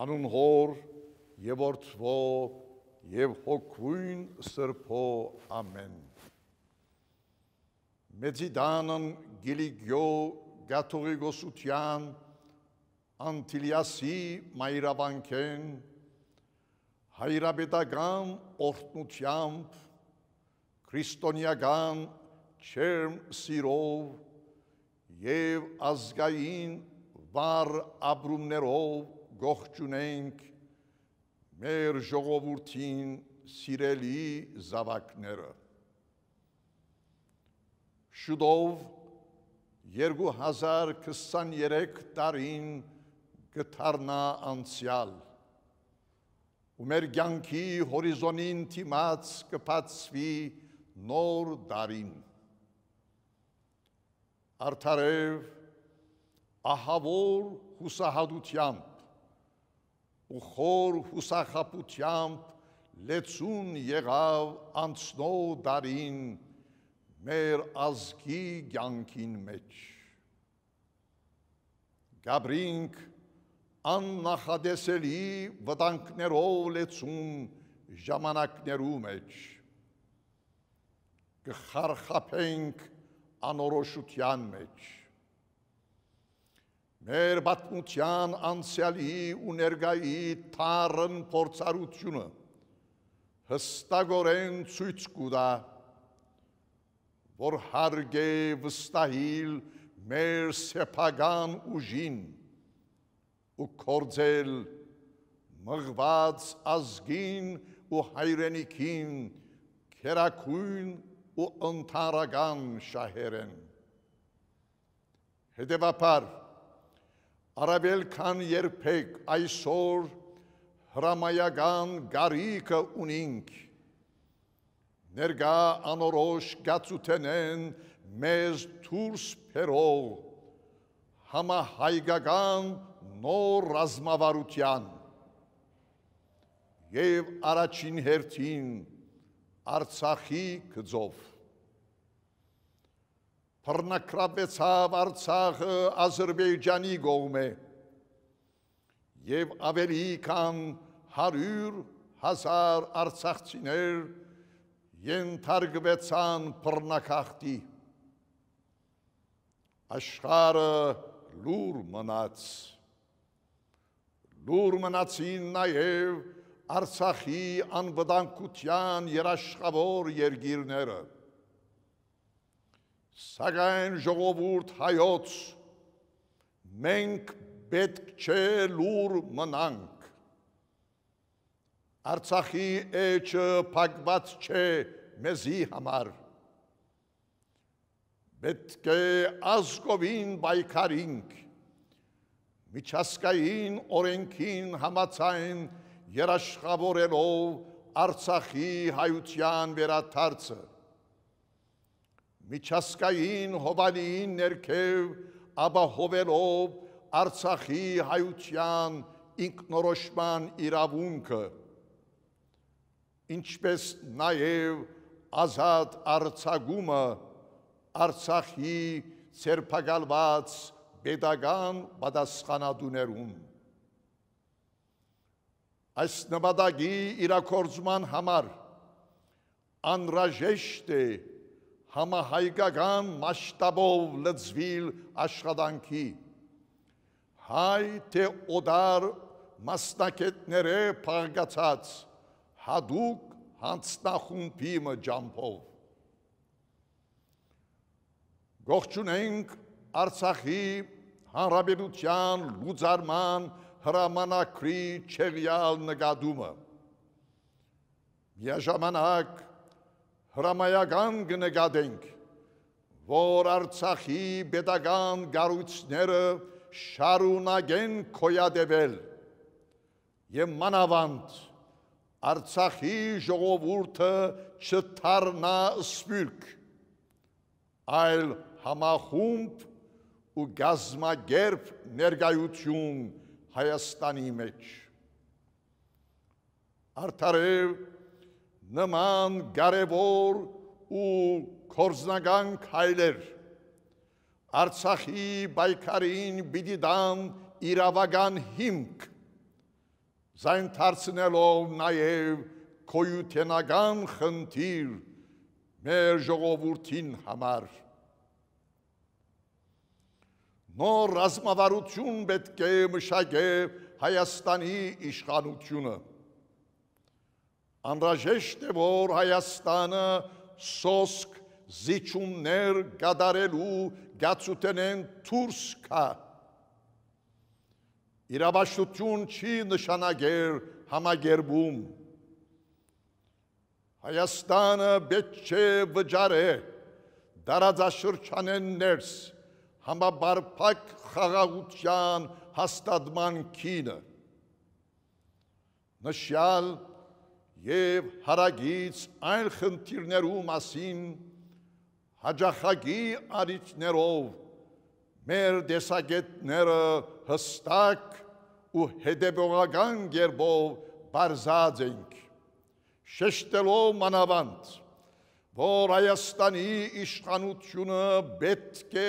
հանուն հոր եւ որդվո եւ հոգույն սրբո ամեն մեծիդանն գիլիգյո գաթողիկոսության անտիլիասի մայրաբանքեն հայրապետական օրտնությամբ քրիստոնեական չերմ սիրով եւ ազգային վար ապրումներով գողջ ունենք մեր ժողովրդին սիրելի զավակները։ Շուտով 2023 տարին գտարնա անցյալ։ Ու մեր կյանքի հորիզոնին թիմած կփածվի նոր դարին։ Արդարև ահավոր հուսահատությամբ ու խոր հուսախապությամբ լեցուն եղավ անցնո դարին մեր ազգի կյանքին մեջ։ Գաբրինք աննախադեսելի վտանքներով լեցուն ժամանակներու մեջ։ Կխարխապենք անորոշության մեջ Մեր բացմության անցյալի ու ներգայի թարն փորձառությունը հստակորեն ցույց կտա, որ հարգե վստահիլ մեր սեփական ուժին ու կորձել մղված ազգին ու հայրենիքին քերակույն ու ընդհանրական շահերեն։ Հետևաբար Արավել քան երբեք այսօր հրամայական գարիկը ունինք։ Ներգա անորոշ գացութենեն մեզ թուրս փերող համահայգական նոր ռազմավարության եւ առաջին հերթին Արցախի գծով Փռնակրաբեցավ Արցախը Ադրբեջանի գողմե եւ ավելի քան 100 հազար արցախցիներ ենթարկվեցան բռնակախտի աշխարը լուր մնաց լուր մնացին նաև արցախի անվտանգության երաշխավոր երգիրները եր Սակայն ժողովուրդ հայոց մենք պետք չէ լուր մնանք։ Արցախի էջը փակված չէ մեզի համար։ Պետք է ազգովին պայքարինք։ Միջազգային օրենքին համաձայն երաշխավորելով Արցախի հայության վերաթարցը միջազգային հովանին ներքև ապահովելով Արցախի հայության ինքնորոշման իրավունքը ինչպես նաև ազատ Արցագումը Արցախի ցերփակալված pedagan պատասխանատուներուն այս նպատակի իրակորձման համար անրաժեշտ է համահայկական մասշտաբով լծվիլ աշխատանքի հայ թե օդար մասնակետները փաղկացած հադուկ հանցնախումբի մջամփով գողջունենք արցախի հանրապետության լուծարման հրամանակրի չեղյալ նկատումը միաժամանակ հրամայական կնկատենք, որ Արցախի պետական գառույցները շարունակեն կոյադևել եւ մանավանդ Արցախի ժողովուրդը չթարնա սպյուրք, այլ համախումբ ու գազմագերբ ներգայություն Հայաստանի մեջ։ Արդարև նման կարևոր ու կորզնական քայլեր։ Արցախի բայկարին պիտի դան իրավական հիմք, զայն թարցնելով նաև կոյութենական խնդիր մեր ժողովուրդին համար։ Նոր ռազմավարություն պետք է մշակե Հայաստանի իշխանությունը։ Անրաժեշտ է, որ Հայաստանը սոսկ զիջումներ գադարելու գացուտենեն թուրս կա։ Իրավաշտություն չի նշանագեր համագերբում։ Հայաստանը բետ չէ վջարե, դարածաշրջանեն ներս, համաբարպակ խաղաղության հաստադման կինը։ Նշյալ եւ հարագից այլ խնդիրներու մասին հաջախագի արիչներով մեր դեսագետները հստակ ու հետևողական գերբով բարձած ենք, շեշտելով մանավանդ, որ Հայաստանի իշխանությունը բետք է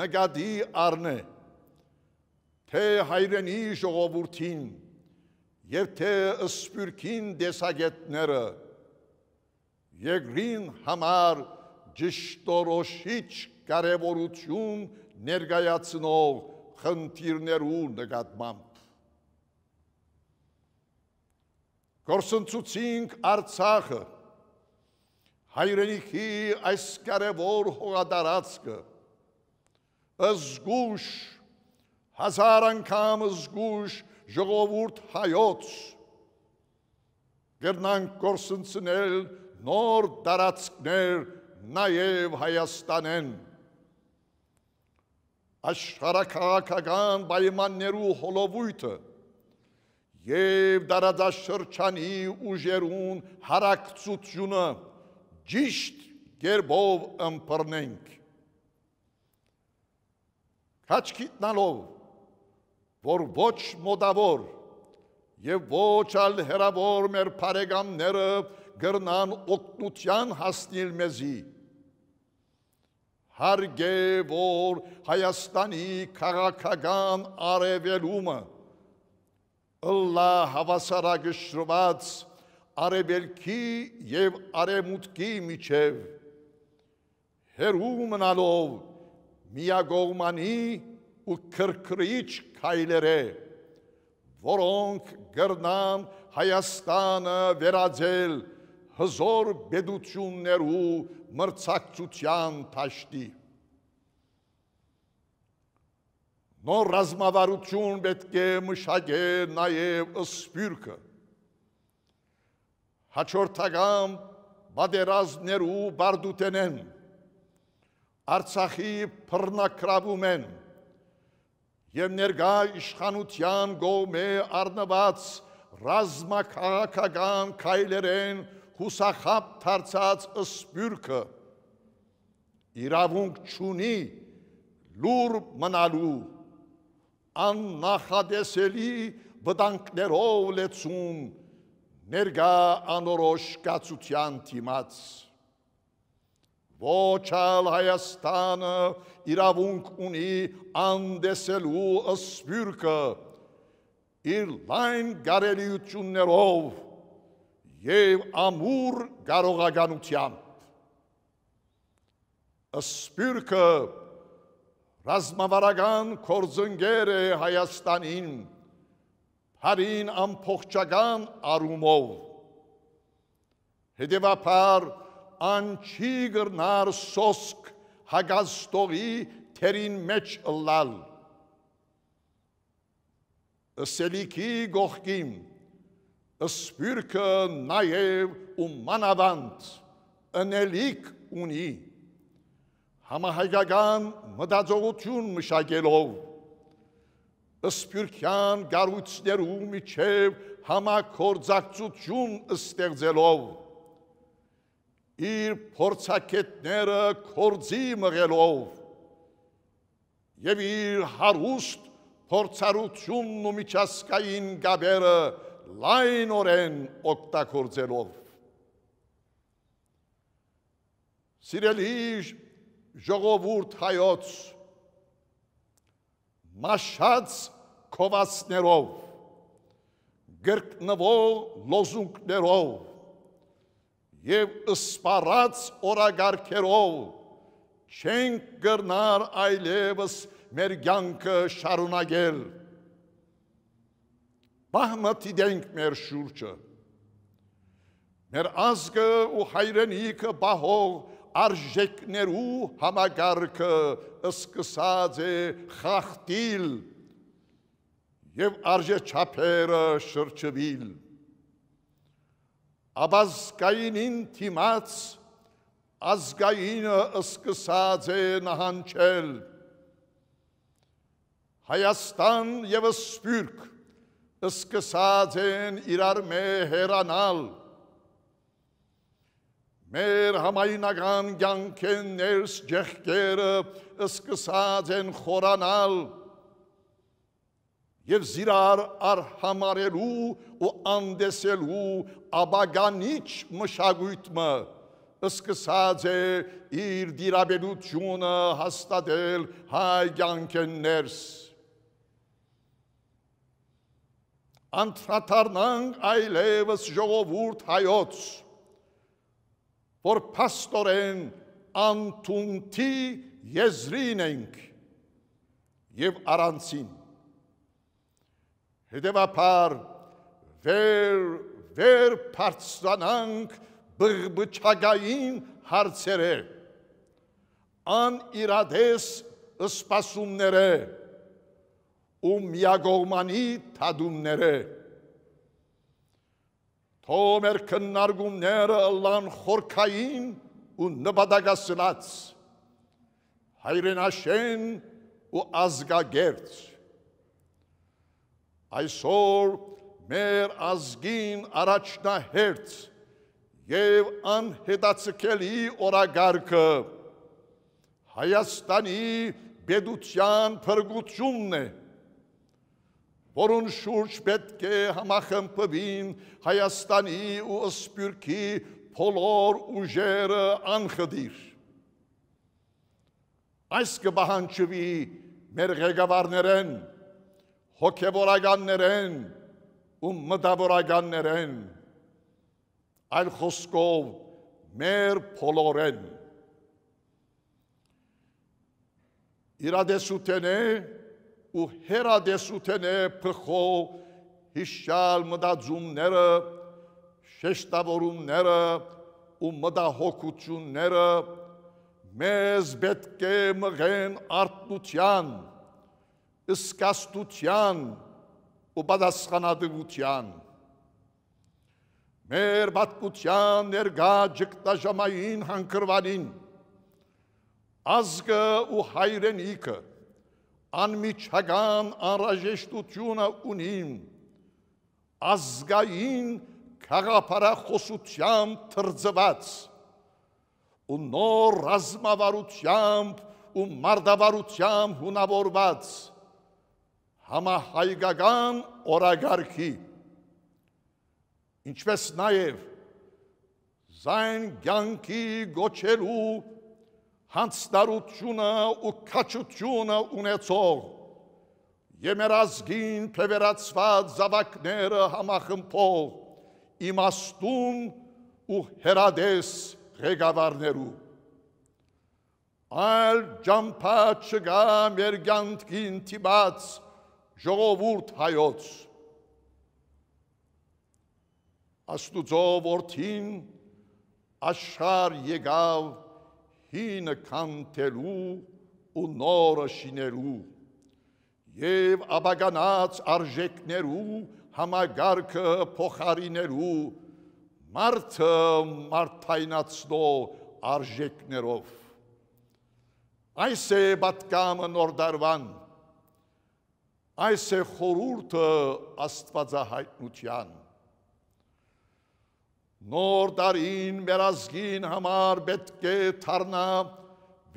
նգադի արնե, թե հայրենի ժողովորդին եւ թե սպյուրքին դեսագետները եգրին համար ճշտորոշիչ կարևորություն ներգայացնող խնդիրներու նկատմամբ Կորսնցուցինք Արցախը հայրենիքի այս կարևոր հողադարածքը զգուշ հազար անգամ զգուշ ժողովուրդ հայոց գերնանք կորսնցնել նոր տարածքներ նաև Հայաստանեն աշխարհակաղակական պայմաններու հոլովույթը եւ դարաձաշրջանի ուժերուն հարակցությունը ճիշտ երբով ըմբռնենք քաչ գիտնալով որ ոչ մոդավոր եւ ոչ ալ հերավոր մեր բարեկամները գրնան օգնության հասնել մեզի հարգե որ հայաստանի քաղաքական արևելումը ըլլա հավասարակշռված արևելքի եւ արևմուտքի միջև հերու մնալով միագողմանի ու քրքրիչ քայլերը, որոնք գրնան Հայաստանը վերաձել հզոր բեդություններու մրցակցության տաշտի։ Նոր ռազմավարություն պետք է մշակե նաև ըսպյուրքը։ Հաջորդական բادرազներու բարդուտենեն Արցախի փռնակրավում են։ բարդութենեն, եւ ներգա իշխանության գոմե արնված ռազմակաղակական քայլերեն հուսախապ դարձած սպյուրքը իրավունք չունի լուր մնալու աննախադեսելի վտանգներով լեցուն ներգա անորոշ կացության թիմաց ոչ ալ Հայաստանը իրավունք ունի անդեսելու ասպյուրկը, իր լայն գարելիություններով և ամուր գարողագանությամբ։ Ասպյուրկը ռազմավարական կործնգեր է Հայաստանին, հարին ամպողջական արումով, հետևապար անչի գրնար սոսկ հագաստողի թերին մեջ լալ։ Սելիքի գողքին, սպիրկը նաև ու մանավանդ, ընելիք ունի, համահայգական մտածողություն մշակելով, սպիրկյան գարույցներու միջև համակործակցություն ստեղծելով, իր փորձակետները կորձի մղելով եւ իր հարուստ փորձառությունն ու միջազգային գաբերը լայնորեն օգտագործելով սիրելի ժողովուրդ հայոց մաշած կովասներով գրկնվող լոզունքներով եւ սպառած օրագարքերով չենք գրնար այլևս մեր ցանկը շարունակել։ Բահմատի դենք մեր շուրջը։ Մեր ազգը ու հայրենիքը բահող արժեքներու համագարքը սկսած է խախտիլ եւ արժե չափերը շրջվել։ Աբազգայինին թիմաց ազգայինը սկսած է նահանջել։ Հայաստան եւ Սփյուռք սկսած են իրար մե հերանալ։ Մեր համայնական կյանքեն ներս ջեղկերը սկսած են խորանալ։ Եվ զիրար արհամարելու ու անդեսելու աբագանիչ մշակույթը սկսած է իր դիրաբերությունը հաստատել հայ յանքներս։ Անտրատարնանք այլևս ժողովուրդ հայոց, որ պաստորեն անթունթի եզրին ենք և առանցին։ Հետևապար վեր վեր բարձրանանք բղբճագային հարցերը ան իրադես սպասումները ու միագողմանի թադումները թոմեր քննարկումները լան խորքային ու նպատակասլաց հայրենաշեն ու ազգագերց այսօր մեր ազգին առաջնահերց եւ անհետացկելի օրագարկը Հայաստանի բեդության փրկությունն է որոն շուրջ պետք է համախմբվին Հայաստանի ու Սփյուռքի բոլոր ուժերը անխդիր։ Այս կբահանջվի մեր ղեկավարներեն, հոգևորականներեն, ու մտավորականներ են, այլ խոսքով մեր փոլորեն։ Իրադեսութեն է ու հերադեսութեն է պխո հիշյալ մտածումները, շեշտավորումները ու մտահոգությունները մեզ պետք է մղեն արտության, սկաստության, ու պատասխանատվության։ Մեր բատկության ներգա ջգտաժամային հանքրվանին, ազգը ու հայրենիքը, անմիջական անրաժեշտությունը ունիմ, ազգային կաղապարախոսությամբ թրձված, ու նոր ռազմավարությամբ ու մարդավարությամբ հունավորված, համահայկական օրագարքի ինչպես նաև զայն ցանկի գոչելու հանցնարությունը ու քաչությունը ունեցող Եմերազգին փևերացված զավակները համախմբող իմաստուն ու հերադես ղեկավարներու այլ ջամփա չգա մեր ցանկին տիպած ժողովուրդ հայոց աստուծո որդին աշխար եկավ հինը կանթելու ու նորը շիներու եւ աբագանած արժեքներու համագարքը փոխարիներու մարդը մարդայնացնո արժեքներով այս է բատկամը նոր դարվան Այս է խորուրդը աստվածահայտնության։ Նոր տարին մեր ազգին համար պետք է թարնա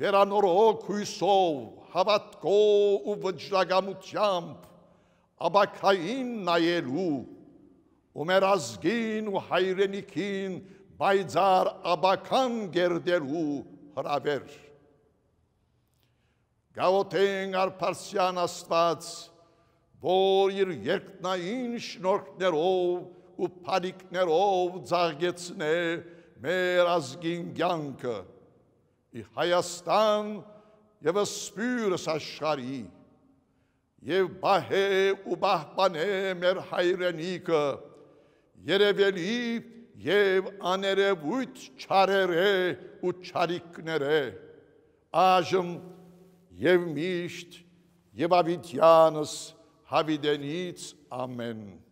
վերանորոք հույսով, հավատքով ու վճռագամությամբ աբակային նայելու ու մեր ազգին ու հայրենիքին բայձար աբական գերդելու հրավեր։ Գավոթենք արփարսյան աստված որ իր երկնային շնորհներով ու փարիկներով ծաղկեցնե մեր ազգին ցանկը ի Հայաստան եւ սպյուրս աշխարհի եւ բահե ու բահբանե մեր հայրենիքը երևելի եւ աներևույթ չարերե ու չարիկներե այժմ եւ միշտ եւ ավիթյանս Habe ich denn Amen.